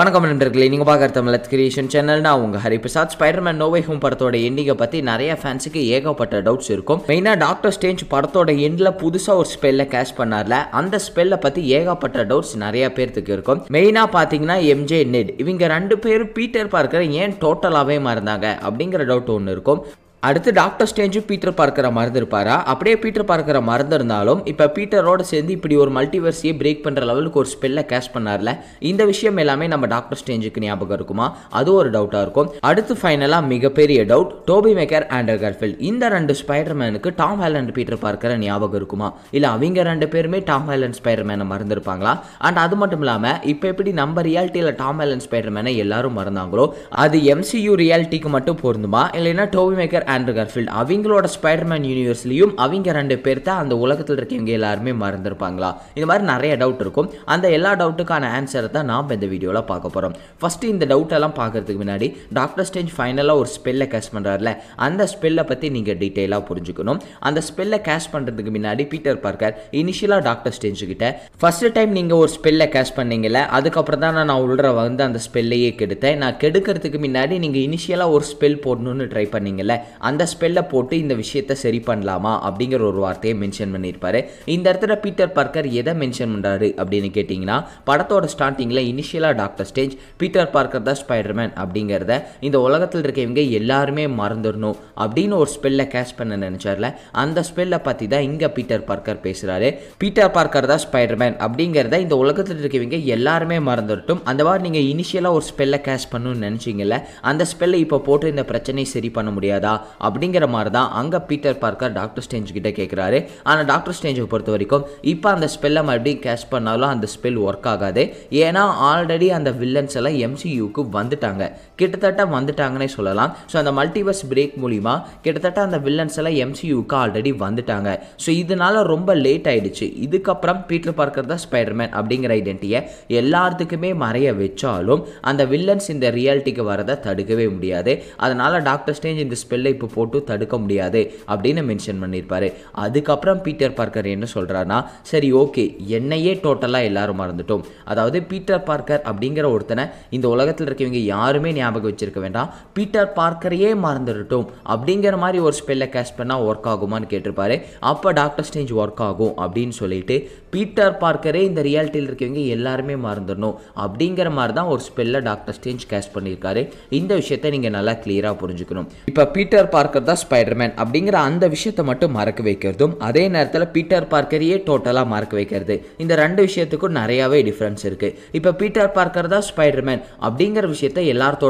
வணக்கம் நண்பர்களே நீங்கள் பார்க்குற தமிழ் கிரியேஷன் சேனல் நான் உங்கள் ஹரிபிரசாத் ஸ்பைடர்மேன் நோவை ஹோம் படத்தோட எண்டிங்கை பற்றி நிறைய ஃபேன்ஸுக்கு ஏகப்பட்ட டவுட்ஸ் இருக்கும் மெயினாக டாக்டர் ஸ்டேஞ்ச் படத்தோட எண்டில் புதுசாக ஒரு ஸ்பெல்ல கேஷ் பண்ணார்ல அந்த ஸ்பெல்லை பற்றி ஏகப்பட்ட டவுட்ஸ் நிறைய பேர்த்துக்கு இருக்கும் மெயினாக பார்த்தீங்கன்னா எம்ஜே நெட் இவங்க ரெண்டு பேரும் பீட்டர் பார்க்கற ஏன் டோட்டலாகவே மறந்தாங்க அப்படிங்கிற டவுட் ஒன்று இருக்கும் அடுத்து டாக்டர் ஸ்டேஞ்சும் பீட்டர் பார்க்கிற மறந்துருப்பாரா அப்படியே பீட்டர் பார்க்கிற மறந்துருந்தாலும் இப்போ பீட்டரோட சேர்ந்து இப்படி ஒரு மல்டிவர்சியை பிரேக் பண்ணுற லெவலுக்கு ஒரு ஸ்பெல்லை கேஷ் பண்ணார்ல இந்த விஷயம் எல்லாமே நம்ம டாக்டர் ஸ்டேஞ்சுக்கு ஞாபகம் இருக்குமா அது ஒரு டவுட்டாக இருக்கும் அடுத்து ஃபைனலாக மிகப்பெரிய டவுட் டோபி மேக்கர் ஆண்டர் கர்ஃபில் இந்த ரெண்டு ஸ்பைடர்மேனுக்கு டாம் ஹேலண்ட் பீட்டர் பார்க்கிற ஞாபகம் இருக்குமா இல்லை அவங்க ரெண்டு பேருமே டாம் ஹேலண்ட் ஸ்பைடர்மேனை மறந்துருப்பாங்களா அண்ட் அது மட்டும் இல்லாமல் இப்போ எப்படி நம்ம ரியாலிட்டியில் டாம் ஹேலண்ட் ஸ்பைடர்மேனை எல்லாரும் மறந்தாங்களோ அது எம்சியூ ரியாலிட்டிக்கு மட்டும் பொருந்துமா இல்லைன்னா டோபி மேக்கர் ஆண்ட்ரூ கர்ஃபீல்ட் அவங்களோட ஸ்பைடர்மேன் யூனிவர்ஸ்லையும் அவங்க ரெண்டு பேர் தான் அந்த உலகத்தில் இருக்கவங்க எல்லாருமே மறந்துருப்பாங்களா இந்த மாதிரி நிறைய டவுட் இருக்கும் அந்த எல்லா டவுட்டுக்கான ஆன்சரை தான் நாம் இந்த வீடியோவில் பார்க்க போகிறோம் ஃபஸ்ட்டு இந்த டவுட்டெல்லாம் பார்க்குறதுக்கு முன்னாடி டாக்டர் ஸ்டேஞ்ச் ஃபைனலாக ஒரு ஸ்பெல்லை கேஷ் பண்ணுறாருல அந்த ஸ்பெல்லை பற்றி நீங்கள் டீட்டெயிலாக புரிஞ்சுக்கணும் அந்த ஸ்பெல்லை கேஷ் பண்ணுறதுக்கு முன்னாடி பீட்டர் பார்க்கர் இனிஷியலாக டாக்டர் கிட்ட ஃபஸ்ட்டு டைம் நீங்கள் ஒரு ஸ்பெல்லை கேஷ் பண்ணீங்கல்ல அதுக்கப்புறம் தான் நான் உள்ள வந்து அந்த ஸ்பெல்லையே கெடுத்தேன் நான் கெடுக்கிறதுக்கு முன்னாடி நீங்கள் இனிஷியலாக ஒரு ஸ்பெல் போடணும்னு ட்ரை பண்ணீங்கல்ல அந்த ஸ்பெல்லை போட்டு இந்த விஷயத்தை சரி பண்ணலாமா அப்படிங்கிற ஒரு வார்த்தையை மென்ஷன் பண்ணியிருப்பாரு இந்த இடத்துல பீட்டர் பார்க்கர் எதை மென்ஷன் பண்ணுறாரு அப்படின்னு கேட்டிங்கன்னா படத்தோட ஸ்டார்டிங்கில் இனிஷியலாக டாக்டர் ஸ்டேஜ் பீட்டர் பார்க்கர் தான் ஸ்பைடர்மேன் அப்படிங்கிறத இந்த உலகத்தில் இருக்கவங்க எல்லாருமே மறந்துடணும் அப்படின்னு ஒரு ஸ்பெல்லை கேஷ் பண்ண நினச்சார்ல அந்த ஸ்பெல்லை பற்றி தான் இங்கே பீட்டர் பார்க்கர் பேசுகிறாரு பீட்டர் பார்க்கர் தான் ஸ்பைடர்மேன் அப்படிங்கிறத இந்த உலகத்தில் இருக்கவங்க எல்லாருமே மறந்துடட்டும் அந்த மாதிரி நீங்கள் இனிஷியலாக ஒரு ஸ்பெல்லை கேஷ் பண்ணணும்னு நினச்சிங்கல்ல அந்த ஸ்பெல்லை இப்போ போட்டு இந்த பிரச்சனையை சரி பண்ண முடியாதா அப்படிங்கிற மாதிரி தான் அங்கே பீட்டர் பார்க்கர் டாக்டர் ஸ்டேஞ்ச் கிட்டே கேட்குறாரு ஆனால் டாக்டர் ஸ்டேஞ்சை பொறுத்த வரைக்கும் இப்போ அந்த ஸ்பெல்லை மறுபடியும் கேஷ் பண்ணாலும் அந்த ஸ்பெல் ஒர்க் ஆகாது ஏன்னா ஆல்ரெடி அந்த வில்லன்ஸ் எல்லாம் எம்சியூக்கு வந்துட்டாங்க கிட்டத்தட்ட வந்துட்டாங்கன்னே சொல்லலாம் ஸோ அந்த மல்டிவர்ஸ் பிரேக் மூலிமா கிட்டத்தட்ட அந்த வில்லன்ஸ் எல்லாம் எம்சியூக்கு ஆல்ரெடி வந்துட்டாங்க ஸோ இதனால ரொம்ப லேட் ஆயிடுச்சு இதுக்கப்புறம் பீட்டர் பார்க்கர் தான் ஸ்பைடர்மேன் அப்படிங்கிற ஐடென்டிட்டியை எல்லாத்துக்குமே மறைய வச்சாலும் அந்த வில்லன்ஸ் இந்த ரியாலிட்டிக்கு வரதை தடுக்கவே முடியாது அதனால டாக்டர் ஸ்டேஞ்ச் இந்த ஸ்பெல்லை தீர்ப்பு போட்டு தடுக்க முடியாது அப்படின்னு மென்ஷன் பண்ணியிருப்பாரு அதுக்கப்புறம் பீட்டர் பார்க்கர் என்ன சொல்கிறாருன்னா சரி ஓகே என்னையே டோட்டலாக எல்லாரும் மறந்துட்டோம் அதாவது பீட்டர் பார்க்கர் அப்படிங்கிற ஒருத்தனை இந்த உலகத்தில் இருக்கவங்க யாருமே ஞாபகம் வச்சிருக்க வேண்டாம் பீட்டர் பார்க்கரையே மறந்துடட்டும் அப்படிங்கிற மாதிரி ஒரு ஸ்பெல்லை கேஷ் பண்ணால் ஒர்க் ஆகுமான்னு கேட்டிருப்பாரு அப்போ டாக்டர் ஸ்டேஞ்ச் ஒர்க் ஆகும் அப்படின்னு சொல்லிட்டு பீட்டர் பார்க்கரே இந்த ரியாலிட்டியில் இருக்கவங்க எல்லாருமே மறந்துடணும் அப்படிங்கிற மாதிரி தான் ஒரு ஸ்பெல்லை டாக்டர் ஸ்டேஞ்ச் கேஷ் பண்ணியிருக்காரு இந்த விஷயத்த நீங்கள் நல்லா கிளியராக புரிஞ்சுக்கணும் இப்போ பீட்டர் பார்க்கர் தான் ஸ்பைடர்மேன் அப்படிங்கிற அந்த விஷயத்தை மட்டும் மறக்க வைக்கிறதும் அதே நேரத்தில் பீட்டர் பார்க்கரையே டோட்டலாக மறக்க வைக்கிறது இந்த ரெண்டு விஷயத்துக்கும் நிறையாவே டிஃப்ரென்ஸ் இருக்கு இப்போ பீட்டர் பார்க்கர் தான் ஸ்பைடர்மேன் அப்படிங்கிற விஷயத்த எல்லாத்தோட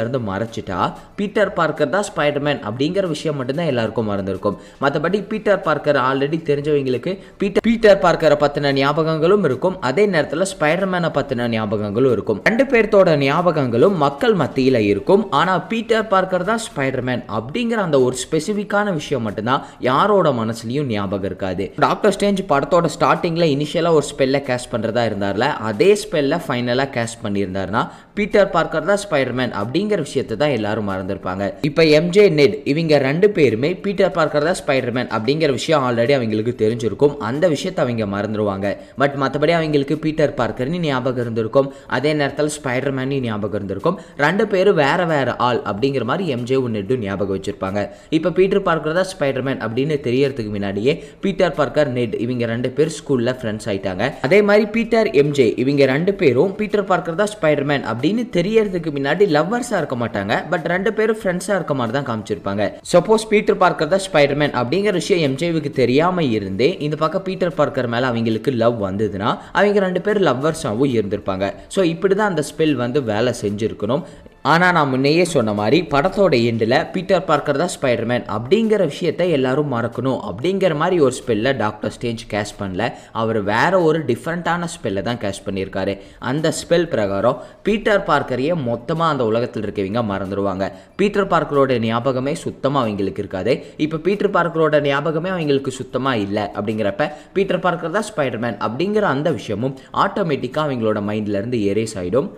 இருந்து மறைச்சிட்டா பீட்டர் பார்க்கர் தான் ஸ்பைடர்மேன் அப்படிங்கிற விஷயம் மட்டும்தான் எல்லாருக்கும் மறந்துருக்கும் மற்றபடி பீட்டர் பார்க்கர் ஆல்ரெடி தெரிஞ்சவங்களுக்கு பீட்டர் பீட்டர் பார்க்கரை பற்றின ஞாபகங்களும் இருக்கும் அதே நேரத்தில் ஸ்பைடர்மேனை பற்றின ஞாபகங்களும் இருக்கும் ரெண்டு பேர்த்தோட ஞாபகங்களும் மக்கள் மத்தியில் இருக்கும் ஆனால் பீட்டர் பார்க்கர் தான் ஸ்பைடர்மேன் அப்படி அப்படிங்கிற அந்த ஒரு ஸ்பெசிஃபிக்கான விஷயம் மட்டும்தான் யாரோட மனசுலையும் ஞாபகம் இருக்காது டாக்டர் ஸ்டேஞ்ச் படத்தோட ஸ்டார்டிங்கில் இனிஷியலாக ஒரு ஸ்பெல்லை கேஷ் பண்ணுறதா இருந்தார்ல அதே ஸ்பெல்ல ஃபைனலாக கேஷ் பண்ணியிருந்தாருன்னா பீட்டர் பார்க்கர் தான் ஸ்பைடர்மேன் அப்படிங்கிற விஷயத்தை தான் எல்லாரும் மறந்துருப்பாங்க இப்போ எம்ஜே நெட் இவங்க ரெண்டு பேருமே பீட்டர் பார்க்கர் தான் ஸ்பைடர்மேன் அப்படிங்கிற விஷயம் ஆல்ரெடி அவங்களுக்கு தெரிஞ்சிருக்கும் அந்த விஷயத்தை அவங்க மறந்துடுவாங்க பட் மற்றபடி அவங்களுக்கு பீட்டர் பார்க்கர்னு ஞாபகம் இருந்திருக்கும் அதே நேரத்தில் ஸ்பைடர்மேன் ஞாபகம் இருந்திருக்கும் ரெண்டு பேரும் வேற வேற ஆள் அப்படிங்கிற மாதிரி எம்ஜே நெட்டும் ஞாபகம் வச்சு காமிச்சிருப்பாங்க இப்போ பீட்டர் பார்க்கர் தான் ஸ்பைடர்மேன் அப்படின்னு தெரியறதுக்கு முன்னாடியே பீட்டர் பார்க்கர் நெட் இவங்க ரெண்டு பேர் ஸ்கூலில் ஃப்ரெண்ட்ஸ் ஆயிட்டாங்க அதே மாதிரி பீட்டர் எம்ஜே இவங்க ரெண்டு பேரும் பீட்டர் பார்க்கர் தான் ஸ்பைடர்மேன் அப்படின்னு தெரியறதுக்கு முன்னாடி லவ்வர்ஸாக இருக்க மாட்டாங்க பட் ரெண்டு பேரும் ஃப்ரெண்ட்ஸாக இருக்க மாதிரி தான் காமிச்சிருப்பாங்க சப்போஸ் பீட்டர் பார்க்கர் தான் ஸ்பைடர்மேன் அப்படிங்கிற விஷயம் எம்ஜேவுக்கு தெரியாமல் இருந்தே இந்த பக்கம் பீட்டர் பார்க்கர் மேலே அவங்களுக்கு லவ் வந்ததுன்னா அவங்க ரெண்டு பேர் லவ்வர்ஸாகவும் இருந்திருப்பாங்க ஸோ இப்படி தான் அந்த ஸ்பெல் வந்து வேலை செஞ்சுருக்கணும் ஆனால் நான் முன்னையே சொன்ன மாதிரி படத்தோட எண்டில் பீட்டர் பார்க்கர் தான் ஸ்பைடர்மேன் அப்படிங்கிற விஷயத்த எல்லாரும் மறக்கணும் அப்படிங்கிற மாதிரி ஒரு ஸ்பெல்ல டாக்டர் ஸ்டேஜ் கேஷ் பண்ணல அவர் வேற ஒரு டிஃப்ரெண்ட்டான ஸ்பெல்லை தான் கேஷ் பண்ணியிருக்காரு அந்த ஸ்பெல் பிரகாரம் பீட்டர் பார்க்கரையே மொத்தமாக அந்த உலகத்தில் இருக்கவங்க மறந்துடுவாங்க பீட்டர் பார்க்கரோட ஞாபகமே சுத்தமாக அவங்களுக்கு இருக்காது இப்போ பீட்டர் பார்க்கரோட ஞாபகமே அவங்களுக்கு சுத்தமாக இல்லை அப்படிங்கிறப்ப பீட்டர் பார்க்கர் தான் ஸ்பைடர்மேன் அப்படிங்கிற அந்த விஷயமும் ஆட்டோமேட்டிக்காக அவங்களோட மைண்ட்லேருந்து எரேஸ் ஆகிடும்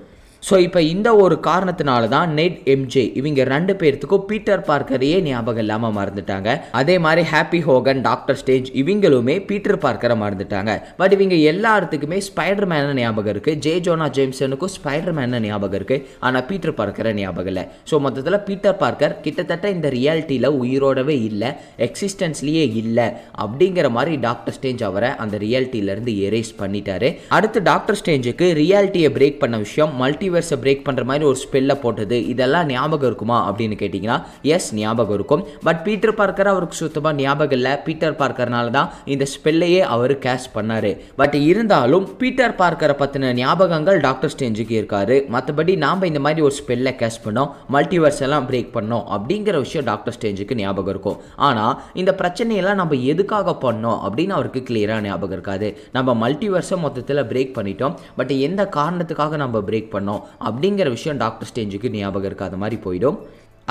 ஸோ இப்போ இந்த ஒரு காரணத்தினால தான் நெட் எம்ஜே இவங்க ரெண்டு பேர்த்துக்கும் பீட்டர் பார்க்கரையே ஞாபகம் இல்லாமல் மறந்துட்டாங்க அதே மாதிரி ஹாப்பி ஹோகன் டாக்டர் ஸ்டேஜ் இவங்களுமே பீட்டர் பார்க்கரை மறந்துட்டாங்க பட் இவங்க எல்லாத்துக்குமே ஸ்பைடர் மேனை ஞாபகம் இருக்குது ஜே ஜோனா ஜேம்சனுக்கும் ஸ்பைடர் மேனை ஞாபகம் இருக்குது ஆனால் பீட்டர் பார்க்கரை ஞாபகம் இல்லை ஸோ மொத்தத்தில் பீட்டர் பார்க்கர் கிட்டத்தட்ட இந்த ரியாலிட்டியில் உயிரோடவே இல்லை எக்ஸிஸ்டன்ஸ்லேயே இல்லை அப்படிங்கிற மாதிரி டாக்டர் ஸ்டேஞ்ச் அவரை அந்த ரியாலிட்டியிலேருந்து எரேஸ் பண்ணிட்டாரு அடுத்து டாக்டர் ஸ்டேஞ்சுக்கு ரியாலிட்டியை பிரேக் பண்ண விஷயம் மல்டி மல்டிவர்ஸை பிரேக் பண்ணுற மாதிரி ஒரு ஸ்பெல்லை போட்டது இதெல்லாம் ஞாபகம் இருக்குமா அப்படின்னு கேட்டிங்கன்னா எஸ் ஞாபகம் இருக்கும் பட் பீட்டர் பார்க்கர் அவருக்கு சுத்தமாக ஞாபகம் இல்லை பீட்டர் பார்க்கறனால தான் இந்த ஸ்பெல்லையே அவர் கேஷ் பண்ணார் பட் இருந்தாலும் பீட்டர் பார்க்கரை பற்றின ஞாபகங்கள் டாக்டர் ஸ்டேஞ்சுக்கு இருக்காரு மற்றபடி நாம் இந்த மாதிரி ஒரு ஸ்பெல்லை கேஷ் பண்ணோம் மல்டிவர்ஸ் எல்லாம் பிரேக் பண்ணோம் அப்படிங்கிற விஷயம் டாக்டர் ஸ்டேஞ்சுக்கு ஞாபகம் இருக்கும் ஆனால் இந்த பிரச்சனையெல்லாம் நம்ம எதுக்காக பண்ணோம் அப்படின்னு அவருக்கு கிளியராக ஞாபகம் இருக்காது நம்ம மல்டிவர்ஸை மொத்தத்தில் பிரேக் பண்ணிட்டோம் பட் எந்த காரணத்துக்காக நம்ம பிரேக் பண்ணோம் அப்படிங்கிற விஷயம் டாக்டர் ஸ்டேஞ்சுக்கு ஞாபகம் இருக்காத மாதிரி போயிடும்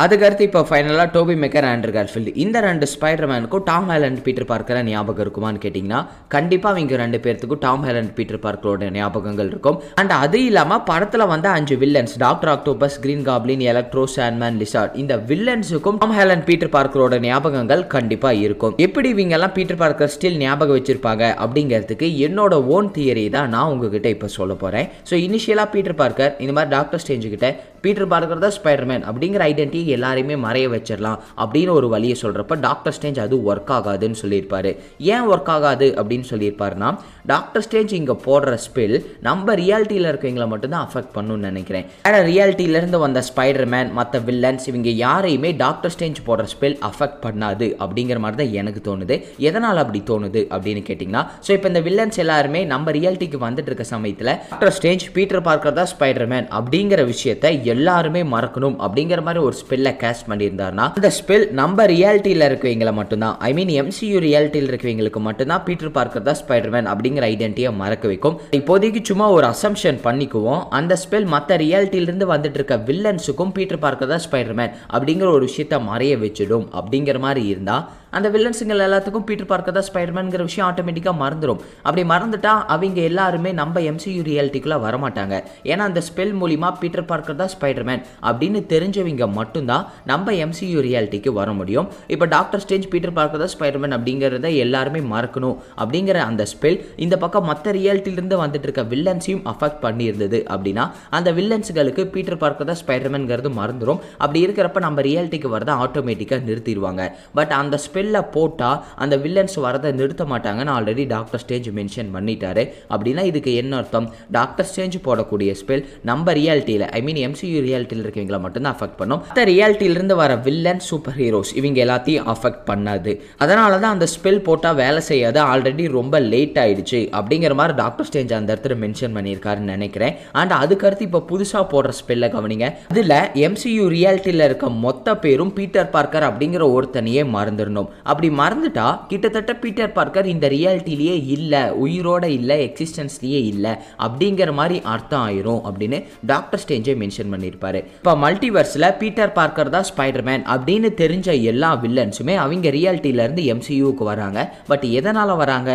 அதுக்கடுத்து இப்போ ஃபைனலாக டோபி மேக்கர் ஆண்ட்ரு கார்ஃபீல்டு இந்த ரெண்டு ஸ்பைடர் மேனுக்கும் டாம் ஹேலண்ட் பீட்டர் பார்க்கரை ஞாபகம் இருக்குமான்னு கேட்டிங்கன்னா கண்டிப்பாக இவங்க ரெண்டு பேர்த்துக்கும் டாம் ஹேலண்ட் பீட்டர் பார்க்கரோட ஞாபகங்கள் இருக்கும் அண்ட் அது இல்லாமல் படத்தில் வந்த அஞ்சு villains doctor Octopus Green Goblin Electro Sandman Lizard இந்த வில்லன்ஸுக்கும் டாம் ஹேலண்ட் பீட்டர் பார்க்கரோட ஞாபகங்கள் கண்டிப்பாக இருக்கும் எப்படி இவங்கெல்லாம் பீட்டர் பார்க்கர் ஸ்டில் ஞாபகம் வச்சிருப்பாங்க அப்படிங்கிறதுக்கு என்னோட ஓன் தியரி தான் நான் உங்ககிட்ட இப்போ சொல்ல போகிறேன் ஸோ இனிஷியலாக பீட்டர் பார்க்கர் இந்த மாதிரி டாக்டர் ஸ்டேஞ்சுக்கிட்ட பீட்டர் பார்க்கர் தான் ஸ்பைடர்மேன் அப்படிங்கிற ஐடென்டிட்டி எல்லாரையுமே மறைய வச்சிடலாம் அப்படின்னு ஒரு வழியை சொல்கிறப்ப டாக்டர் ஸ்டேஞ்ச் அது ஒர்க் ஆகாதுன்னு சொல்லியிருப்பாரு ஏன் ஒர்க் ஆகாது அப்படின்னு சொல்லியிருப்பாருன்னா டாக்டர் ஸ்டேஞ்ச் இங்கே போடுற ஸ்பெல் நம்ம ரியாலிட்டியில் இருக்கவங்களை மட்டும்தான் அஃபெக்ட் பண்ணுன்னு நினைக்கிறேன் ஆனால் ரியாலிட்டியிலேருந்து வந்த ஸ்பைடர்மேன் மற்ற வில்லன்ஸ் இவங்க யாரையுமே டாக்டர் ஸ்டேஞ்ச் போடுற ஸ்பெல் அஃபெக்ட் பண்ணாது அப்படிங்கிற மாதிரி தான் எனக்கு தோணுது எதனால் அப்படி தோணுது அப்படின்னு கேட்டிங்கன்னா ஸோ இப்போ இந்த வில்லன்ஸ் எல்லாருமே நம்ம ரியாலிட்டிக்கு வந்துட்டு இருக்க சமயத்தில் டாக்டர் ஸ்டேஞ்ச் பீட்டர் பார்க்கர் தான் ஸ்பைடர்மேன் அப்படிங்கிற விஷயத்தை எல்லாருமே மறக்கணும் அப்படிங்கிற மாதிரி ஒரு ஸ்பெல்ல கேஸ்ட் பண்ணியிருந்தார்னா அந்த ஸ்பெல் நம்ம ரியாலிட்டியில் இருக்கவங்களை மட்டும்தான் ஐ மீன் எம்சியு ரியாலிட்டியில் இருக்கவங்களுக்கு மட்டும்தான் பீட்டர் பார்க்கர் தான் ஸ்பைடர்மேன் அப்படிங்கிற ஐடென்டியை மறக்க வைக்கும் இப்போதைக்கு சும்மா ஒரு அசம்ஷன் பண்ணிக்குவோம் அந்த ஸ்பெல் மற்ற ரியாலிட்டியிலிருந்து வந்துட்டு இருக்க வில்லன்ஸுக்கும் பீட்டர் பார்க்கர் தான் ஸ்பைடர்மேன் அப்படிங்கிற ஒரு விஷயத்த மறைய வச்சிடும் அப்படிங்கிற மாதிரி இருந்தால் அந்த வில்லன்ஸுங்கள் எல்லாத்துக்கும் பீட்டர் பார்க்க தான் ஸ்பைடர்மேனுங்கிற விஷயம் ஆட்டோமேட்டிக்காக மறந்துடும் அப்படி மறந்துட்டா அவங்க எல்லாருமே நம்ம எம்சியூ ரியாலிட்டிக்குள்ளே வரமாட்டாங்க ஏன்னா அந்த ஸ்பெல் மூலிமா பீட்டர் பார்க்கர் தான் ஸ்பைடர்மேன் அப்படின்னு தெரிஞ்சவங்க மட்டும்தான் நம்ம எம்சியூ ரியாலிட்டிக்கு வர முடியும் இப்போ டாக்டர் ஸ்டேஜ் பீட்டர் பார்க்கர் தான் ஸ்பைடர்மேன் அப்படிங்கிறத எல்லாருமே மறக்கணும் அப்படிங்கிற அந்த ஸ்பெல் இந்த பக்கம் மற்ற ரியாலிட்டியிலிருந்து வந்துட்டு இருக்க வில்லன்ஸையும் அஃபெக்ட் பண்ணியிருந்தது அப்படின்னா அந்த வில்லன்ஸுகளுக்கு பீட்டர் பார்க்கர் தான் ஸ்பைடர்மேனுங்கிறது மறந்துடும் அப்படி இருக்கிறப்ப நம்ம ரியாலிட்டிக்கு வரதான் ஆட்டோமேட்டிக்காக நிறுத்திடுவாங்க பட் அந்த ஸ்பெல் ஸ்பெல்லை போட்டால் அந்த வில்லன்ஸ் வரதை நிறுத்த மாட்டாங்கன்னு ஆல்ரெடி டாக்டர் ஸ்டேஜ் மென்ஷன் பண்ணிட்டாரு அப்படின்னா இதுக்கு என்ன அர்த்தம் டாக்டர் ஸ்டேஜ் போடக்கூடிய ஸ்பெல் நம்ம ரியாலிட்டியில் ஐ மீன் எம்சியூ ரியாலிட்டியில் இருக்கவங்களை மட்டும்தான் அஃபெக்ட் பண்ணும் அந்த ரியாலிட்டியிலிருந்து வர வில்லன் சூப்பர் ஹீரோஸ் இவங்க எல்லாத்தையும் அஃபெக்ட் பண்ணாது அதனால தான் அந்த ஸ்பெல் போட்டால் வேலை செய்யாது ஆல்ரெடி ரொம்ப லேட் ஆயிடுச்சு அப்படிங்கிற மாதிரி டாக்டர் ஸ்டேஞ்ச் அந்த இடத்துல மென்ஷன் பண்ணியிருக்காருன்னு நினைக்கிறேன் அண்ட் அதுக்கடுத்து இப்போ புதுசாக போடுற ஸ்பெல்ல கவனிங்க அதில் எம்சியு ரியாலிட்டியில் இருக்க மொத்த பேரும் பீட்டர் பார்க்கர் அப்படிங்கிற ஒருத்தனையே மறந்துடணும் அப்படி மறந்துட்டா கிட்டத்தட்ட பீட்டர் பார்க்கர் இந்த ரியாலிட்டிலேயே இல்லை உயிரோட இல்லை எக்ஸிஸ்டன்ஸ்லேயே இல்லை அப்படிங்கிற மாதிரி அர்த்தம் ஆயிரும் அப்படின்னு டாக்டர் ஸ்டேஞ்சே மென்ஷன் பண்ணியிருப்பாரு இப்போ மல்டிவர்ஸில் பீட்டர் பார்க்கர் தான் ஸ்பைடர்மேன் அப்படின்னு தெரிஞ்ச எல்லா வில்லன்ஸுமே அவங்க ரியாலிட்டியிலேருந்து எம்சியூவுக்கு வராங்க பட் எதனால் வராங்க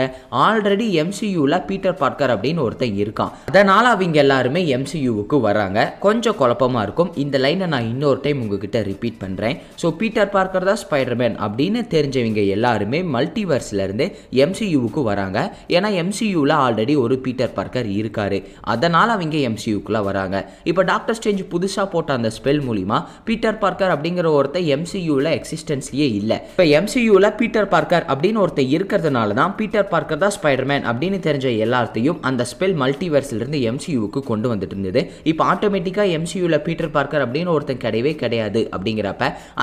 ஆல்ரெடி எம்சியூவில் பீட்டர் பார்க்கர் அப்படின்னு ஒருத்தன் இருக்கான் அதனால் அவங்க எல்லாருமே எம்சியூவுக்கு வராங்க கொஞ்சம் குழப்பமாக இருக்கும் இந்த லைனை நான் இன்னொரு டைம் உங்ககிட்ட ரிப்பீட் பண்ணுறேன் ஸோ பீட்டர் பார்க்கர் தான் ஸ்பைடர்மேன் அப்படின்னு தெரிஞ்ச தெரிஞ்சவங்க எல்லாருமே மல்டிவர்ஸ்லேருந்து எம்சியூவுக்கு வராங்க ஏன்னா எம்சியூவில் ஆல்ரெடி ஒரு பீட்டர் பார்க்கர் இருக்கார் அதனால் அவங்க எம்சியூக்குள்ளே வராங்க இப்போ டாக்டர் ஸ்டேஞ்ச் புதுசாக போட்ட அந்த ஸ்பெல் மூலிமா பீட்டர் பார்க்கர் அப்படிங்கிற ஒருத்தர் எம்சியூவில் எக்ஸிஸ்டன்ஸ்லேயே இல்லை இப்போ எம்சியூவில் பீட்டர் பார்க்கர் அப்படின்னு ஒருத்தர் இருக்கிறதுனால தான் பீட்டர் பார்க்கர் தான் ஸ்பைடர்மேன் அப்படின்னு தெரிஞ்ச எல்லாத்தையும் அந்த ஸ்பெல் மல்டிவர்ஸ்லேருந்து எம்சியூவுக்கு கொண்டு வந்துட்டு இருந்தது இப்போ ஆட்டோமேட்டிக்காக எம்சியூவில் பீட்டர் பார்க்கர் அப்படின்னு ஒருத்தன் கிடையவே கிடையாது அப்படிங்கிறப்ப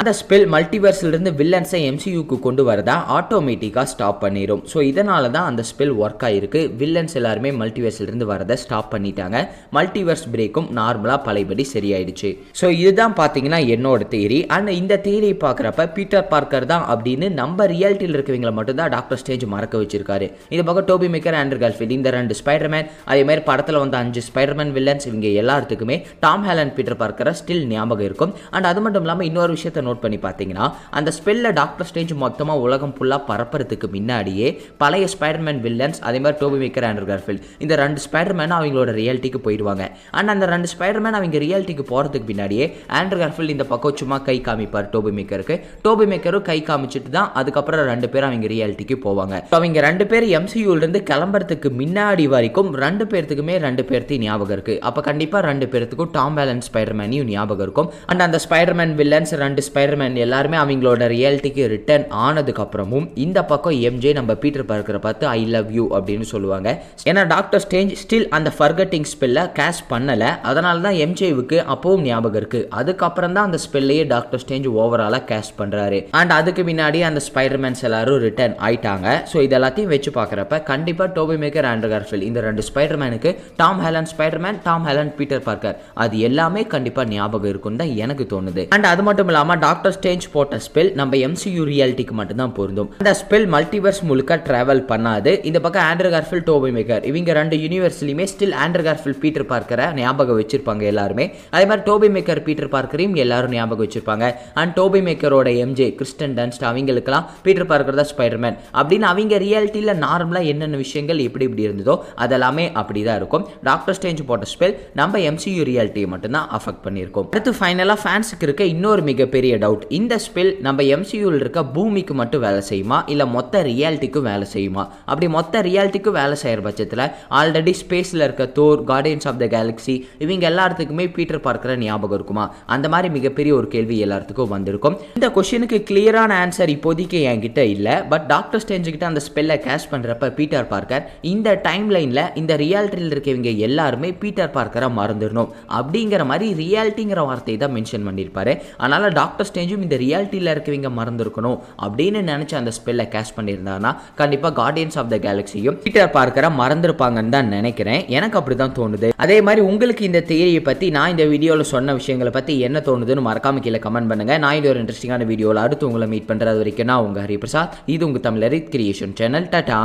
அந்த ஸ்பெல் மல்டிவர்ஸ்லேருந்து வில்லன்ஸை எம்சியூக்கு லிமிட்க்கு கொண்டு வரதா ஆட்டோமேட்டிக்காக ஸ்டாப் பண்ணிடும் ஸோ இதனால தான் அந்த ஸ்பெல் ஒர்க் ஆகிருக்கு வில்லன்ஸ் எல்லாருமே மல்டிவர்ஸ்லேருந்து வரதை ஸ்டாப் பண்ணிட்டாங்க மல்டிவர்ஸ் பிரேக்கும் நார்மலாக பழையபடி சரியாயிடுச்சு ஸோ இதுதான் பார்த்தீங்கன்னா என்னோட தேரி அண்ட் இந்த தேரியை பார்க்குறப்ப பீட்டர் பார்க்கர் தான் அப்படின்னு நம்ம ரியாலிட்டியில் மட்டும் தான் டாக்டர் ஸ்டேஜ் மறக்க வச்சிருக்காரு இது பக்கம் டோபி மேக்கர் ஆண்டர் கால்ஃபீல்ட் இந்த ரெண்டு ஸ்பைடர்மேன் அதே மாதிரி படத்தில் வந்த அஞ்சு ஸ்பைடர்மேன் வில்லன்ஸ் இவங்க எல்லாத்துக்குமே டாம் ஹேலன் பீட்டர் பார்க்கரை ஸ்டில் ஞாபகம் இருக்கும் அண்ட் அது மட்டும் இல்லாமல் இன்னொரு விஷயத்தை நோட் பண்ணி பார்த்தீங்கன்னா அந்த ஸ்பெல்ல டாக்டர் ஸ்டேஜ் மொத்தமாக உலகம் ஃபுல்லாக பரப்புறதுக்கு முன்னாடியே பழைய ஸ்பைடர்மேன் வில்லன்ஸ் அதே மாதிரி டோபி மேக்கர் ஆண்டர் கார்ஃபில் இந்த ரெண்டு ஸ்பைடர்மேனும் அவங்களோட ரியாலிட்டிக்கு போயிடுவாங்க அண்ட் அந்த ரெண்டு ஸ்பைடர்மேன் அவங்க ரியாலிட்டிக்கு போகிறதுக்கு பின்னாடியே ஆண்டர் கார்ஃபில் இந்த பக்கம் சும்மா கை காமிப்பார் டோபி மேக்கருக்கு டோபி மேக்கரும் கை காமிச்சிட்டு தான் அதுக்கப்புறம் ரெண்டு பேரும் அவங்க ரியாலிட்டிக்கு போவாங்க அவங்க ரெண்டு பேர் எம்சியூலேருந்து கிளம்புறதுக்கு முன்னாடி வரைக்கும் ரெண்டு பேர்த்துக்குமே ரெண்டு பேர்த்தையும் ஞாபகம் இருக்குது அப்போ கண்டிப்பாக ரெண்டு பேர்த்துக்கும் டாம் பேலன் ஸ்பைடர்மேனையும் ஞாபகம் இருக்கும் அண்ட் அந்த ஸ்பைடர்மேன் வில்லன்ஸ் ரெண்டு ஸ்பைடர்மேன் எல்லாருமே அவங்களோட ரியாலிட்டிக்கு ரிட்டர்ன் வில்லன் ஆனதுக்கப்புறமும் இந்த பக்கம் எம்ஜே நம்ம பீட்டர் பார்க்கிற பார்த்து ஐ லவ் யூ அப்படின்னு சொல்லுவாங்க ஏன்னா டாக்டர் ஸ்டேஞ்ச் ஸ்டில் அந்த ஃபர்கட்டிங் ஸ்பெல்ல கேஷ் பண்ணலை அதனால தான் எம்ஜேவுக்கு அப்பவும் ஞாபகம் இருக்குது அதுக்கப்புறம் தான் அந்த ஸ்பெல்லையே டாக்டர் ஸ்டேஞ்ச் ஓவராலாக கேஷ் பண்ணுறாரு அண்ட் அதுக்கு முன்னாடி அந்த ஸ்பைடர்மேன்ஸ் எல்லாரும் ரிட்டர்ன் ஆயிட்டாங்க ஸோ இதெல்லாத்தையும் வச்சு பார்க்குறப்ப கண்டிப்பாக டோபி மேக்கர் ஆண்ட் கார்ஃபில் இந்த ரெண்டு ஸ்பைடர்மேனுக்கு Tom Holland Spiderman Tom Holland Peter Parker அது எல்லாமே கண்டிப்பாக ஞாபகம் இருக்கும் தான் எனக்கு தோணுது அண்ட் அது மட்டும் இல்லாமல் டாக்டர் ஸ்டேஞ்ச் போட்ட ஸ்பெல் நம்ம எம்சியூரியல் ரியாலிட்டிக்கு மட்டும்தான் பொருந்தும் அந்த ஸ்பெல் மல்டிவர்ஸ் முழுக்க டிராவல் பண்ணாது இந்த பக்கம் ஆண்ட்ரோ கார்ஃபில் டோபி மேக்கர் இவங்க ரெண்டு யூனிவர்ஸ்லையுமே ஸ்டில் ஆண்ட்ரோ கார்ஃபில் பீட்டர் பார்க்கற ஞாபகம் வச்சிருப்பாங்க எல்லாருமே அதே மாதிரி டோபி மேக்கர் பீட்டர் பார்க்கரையும் எல்லாரும் ஞாபகம் வச்சிருப்பாங்க அண்ட் டோபி மேக்கரோட எம்ஜே கிறிஸ்டன் டன்ஸ்ட் அவங்களுக்குலாம் பீட்டர் பார்க்கர் தான் ஸ்பைடர்மேன் அப்படின்னு அவங்க ரியாலிட்டியில் நார்மலாக என்னென்ன விஷயங்கள் எப்படி இப்படி இருந்ததோ அதெல்லாமே அப்படி தான் இருக்கும் டாக்டர் ஸ்டேஞ்ச் போட்ட ஸ்பெல் நம்ம எம்சியு ரியாலிட்டியை மட்டும்தான் அஃபெக்ட் பண்ணியிருக்கோம் அடுத்து ஃபைனலாக ஃபேன்ஸுக்கு இருக்க இன்னொரு மிகப்பெரிய டவுட் இந்த ஸ்பெல் நம்ம எம்சியூவில் இருக்க பூ பூமிக்கு மட்டும் வேலை செய்யுமா இல்லை மொத்த ரியாலிட்டிக்கும் வேலை செய்யுமா அப்படி மொத்த ரியாலிட்டிக்கும் வேலை செய்கிற பட்சத்தில் ஆல்ரெடி ஸ்பேஸில் இருக்க Thor Guardians of the Galaxy இவங்க எல்லாத்துக்குமே பீட்டர் பார்க்குற ஞாபகம் இருக்குமா அந்த மாதிரி மிகப்பெரிய ஒரு கேள்வி எல்லாத்துக்கும் வந்திருக்கும் இந்த கொஷினுக்கு கிளியரான ஆன்சர் இப்போதைக்கு என்கிட்ட இல்லை பட் டாக்டர் ஸ்டேஞ்சுக்கிட்ட அந்த ஸ்பெல்லை கேஷ் பண்ணுறப்ப பீட்டர் பார்க்கர் இந்த டைம் லைனில் இந்த ரியாலிட்டியில் இருக்கவங்க எல்லாருமே பீட்டர் பார்க்கரை மறந்துடணும் அப்படிங்கிற மாதிரி ரியாலிட்டிங்கிற வார்த்தை தான் மென்ஷன் பண்ணியிருப்பாரு அதனால் டாக்டர் ஸ்டேஞ்சும் இந்த ரியாலிட்டியில் இருக்கவங்க மறந்துருக்கணும் அப்படின்னு நினச்சி அந்த ஸ்பெல்லை கேஷ் பண்ணியிருந்தாருன்னா கண்டிப்பாக கார்டியன்ஸ் ஆஃப் த கேலக்ஸியும் பீட்டர் பார்க்கற மறந்துருப்பாங்கன்னு தான் நினைக்கிறேன் எனக்கு அப்படி தான் தோணுது அதே மாதிரி உங்களுக்கு இந்த தேரியை பற்றி நான் இந்த வீடியோவில் சொன்ன விஷயங்களை பற்றி என்ன தோணுதுன்னு மறக்காம கீழே கமெண்ட் பண்ணுங்கள் நான் இது ஒரு இன்ட்ரெஸ்டிங்கான வீடியோவில் அடுத்து உங்களை மீட் பண்ணுறது வரைக்கும் நான் உங்கள் ஹரிபிரசாத் இது உங்கள் தமிழரித் கிரியேஷன் சேனல் டட்டா